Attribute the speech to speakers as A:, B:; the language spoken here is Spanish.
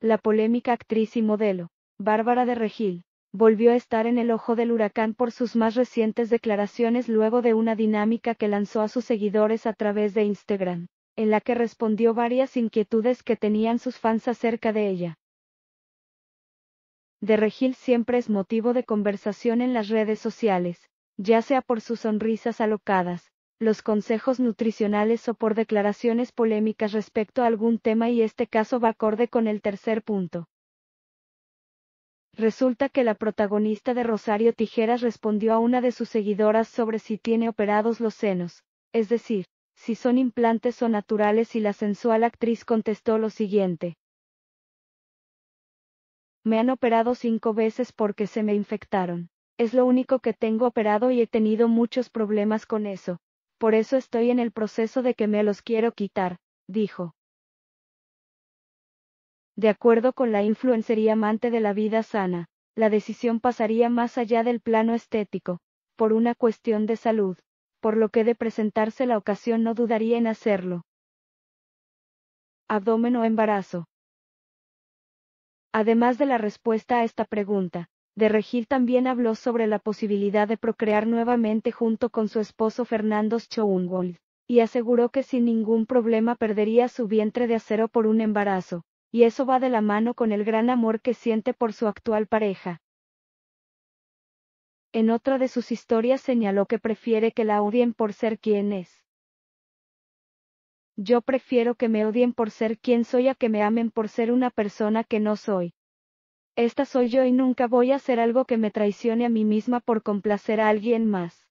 A: la polémica actriz y modelo, Bárbara de Regil, volvió a estar en el ojo del huracán por sus más recientes declaraciones luego de una dinámica que lanzó a sus seguidores a través de Instagram, en la que respondió varias inquietudes que tenían sus fans acerca de ella. De Regil siempre es motivo de conversación en las redes sociales, ya sea por sus sonrisas alocadas, los consejos nutricionales o por declaraciones polémicas respecto a algún tema y este caso va acorde con el tercer punto. Resulta que la protagonista de Rosario Tijeras respondió a una de sus seguidoras sobre si tiene operados los senos, es decir, si son implantes o naturales y la sensual actriz contestó lo siguiente. Me han operado cinco veces porque se me infectaron. Es lo único que tengo operado y he tenido muchos problemas con eso por eso estoy en el proceso de que me los quiero quitar, dijo. De acuerdo con la influencería amante de la vida sana, la decisión pasaría más allá del plano estético, por una cuestión de salud, por lo que de presentarse la ocasión no dudaría en hacerlo. Abdomen o embarazo. Además de la respuesta a esta pregunta, de Regil también habló sobre la posibilidad de procrear nuevamente junto con su esposo Fernando Schoenwald, y aseguró que sin ningún problema perdería su vientre de acero por un embarazo, y eso va de la mano con el gran amor que siente por su actual pareja. En otra de sus historias señaló que prefiere que la odien por ser quien es. Yo prefiero que me odien por ser quien soy a que me amen por ser una persona que no soy. Esta soy yo y nunca voy a hacer algo que me traicione a mí misma por complacer a alguien más.